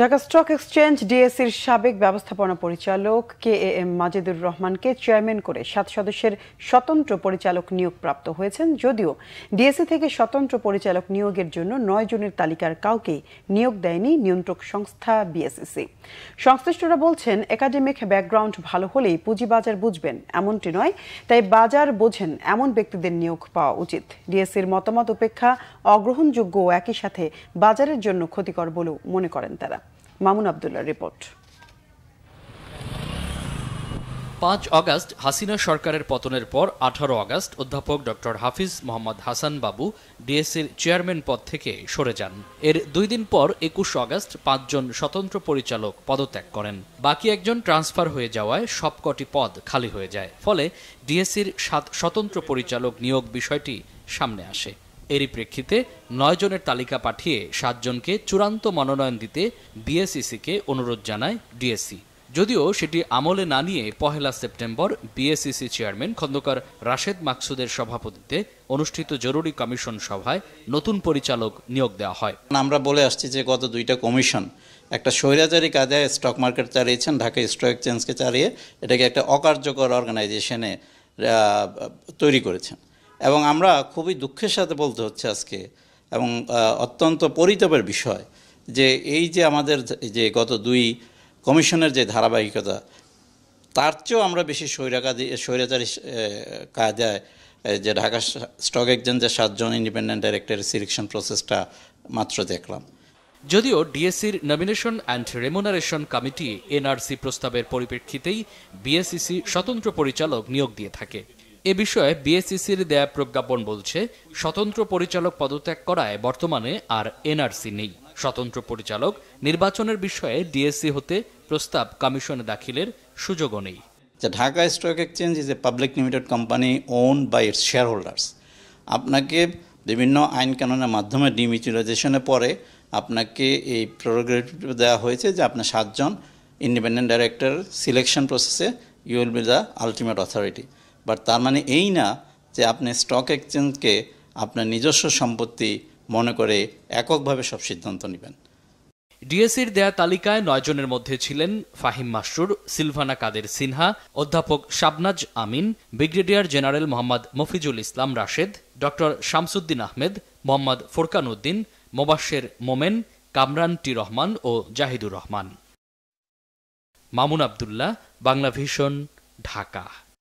Dhaka stock exchange ডিএসসির সাবেক ব্যবস্থাপনা পরিচালক কে এ এম মাজেদুর রহমানকে চেয়ারম্যান করে সাত সদস্যের স্বতন্ত্র পরিচালক নিয়োগপ্রাপ্ত হয়েছেন যদিও ডিএসসি থেকে স্বতন্ত্র পরিচালক নিয়োগের জন্য নয় জনের তালিকার কাউকেই নিয়োগ দেয়নি নিয়ন্ত্রক সংস্থা বিএসসিসি সংশ্লিষ্টরা বলছেন একাডেমিক ব্যাকগ্রাউন্ড ভালো হলেই পুঁজিবাজার বুঝবেন এমনটি নয় তাই বাজার বোঝেন এমন ব্যক্তিদের নিয়োগ পাওয়া উচিত ডিএসসির মতামত উপেক্ষা অগ্রহণযোগ্য একই সাথে বাজারের জন্য ক্ষতিকর বলেও মনে করেন তারা মামুন আবদুল্লাহ রিপোর্ট পাঁচ অগাস্ট হাসিনা সরকারের পতনের পর আঠারো আগস্ট অধ্যাপক ডক্টর হাফিজ মোহাম্মদ হাসান বাবু ডিএসসির চেয়ারম্যান পদ থেকে সরে যান এর দুই দিন পর একুশ অগাস্ট পাঁচজন স্বতন্ত্র পরিচালক পদত্যাগ করেন বাকি একজন ট্রান্সফার হয়ে যাওয়ায় সবকটি পদ খালি হয়ে যায় ফলে ডিএসসির সাত স্বতন্ত্র পরিচালক নিয়োগ বিষয়টি সামনে আসে এরই প্রেক্ষিতে নয় জনের তালিকা পাঠিয়ে সাতজনকে চূড়ান্ত মনোনয়ন দিতে বিএসসিসিকে অনুরোধ জানায় ডিএসসি যদিও সেটি আমলে না নিয়ে পহেলা September BSCC chairman Khandaker Rashed মাকসুদের সভাপতিতে অনুষ্ঠিত জরুরি কমিশন সভায় নতুন পরিচালক নিয়োগ দেওয়া হয় আমরা বলে আসছি যে গত দুইটা কমিশন একটা স্বৈরাচারী কাজে স্টক মার্কেট চালিয়েছেন ঢাকা স্টক এক্সচেঞ্জকে চালিয়ে এটাকে একটা অকার্যকর অর্গানাইজেশনে তৈরি করেছেন এবং আমরা খুবই দুঃখের সাথে বলতে হচ্ছে আজকে এবং অত্যন্ত পরিতাপের বিষয় যে এই যে আমাদের যে গত দুই কমিশনের যে ধারাবাহিকতা তার চেয়েও আমরা বেশি দিয়ে সৈরাচারী কায়দায় যে ঢাকা স্টক এক্সচেঞ্জের সাতজন ইন্ডিপেন্ডেন্ট ডাইরেক্টরের সিলেকশন প্রসেসটা মাত্র দেখলাম যদিও ডিএসসির nomination and remuneration committee NRC প্রস্তাবের পরিপ্রেক্ষিতেই বিএসসিসি স্বতন্ত্র পরিচালক নিয়োগ দিয়ে থাকে এ বিষয়ে বিএসিসির দেয়া প্রজ্ঞাপন বলছে স্বতন্ত্র পরিচালক পদত্যাগ করায় বর্তমানে আর এনআরসি নেই স্বতন্ত্র পরিচালক নির্বাচনের বিষয়ে ডিএসসি হতে প্রস্তাব কমিশনে দাখিলের সুযোগও নেই আচ্ছা, Dhaka stock exchange is a public limited company own by its shareholders আপনাকে বিভিন্ন আইন কানুনের মাধ্যমে ডিমিউচুয়ালাইজেশনে পরে আপনাকে এই প্রোগ্রেটিভ দেওয়া হয়েছে যে আপনার সাতজন ইন্ডিপেন্ডেন্ট ডাইরেক্টর সিলেকশন প্রসেসে you will be the ultimate authority but তার মানে এই না যে আপনি স্টক এক্সচেঞ্জকে আপনার নিজস্ব সম্পত্তি মনে করে এককভাবে সব সিদ্ধান্ত নেবেন ডিএসির দেয়া তালিকায় নয়জনের মধ্যে ছিলেন ফাহিম মাসরুর সিলভানা কাদের সিনহা অধ্যাপক Shabnaz Amin brigadier general Mohammad Mofizul Islam Rashed doctor Shamsuddin Ahmed Mohammad Forkan Uddin Mobasher Momen Kamran T Rahman ও জাহিদুর রহমান মামুন আবদুল্লাহ বাংলা ঢাকা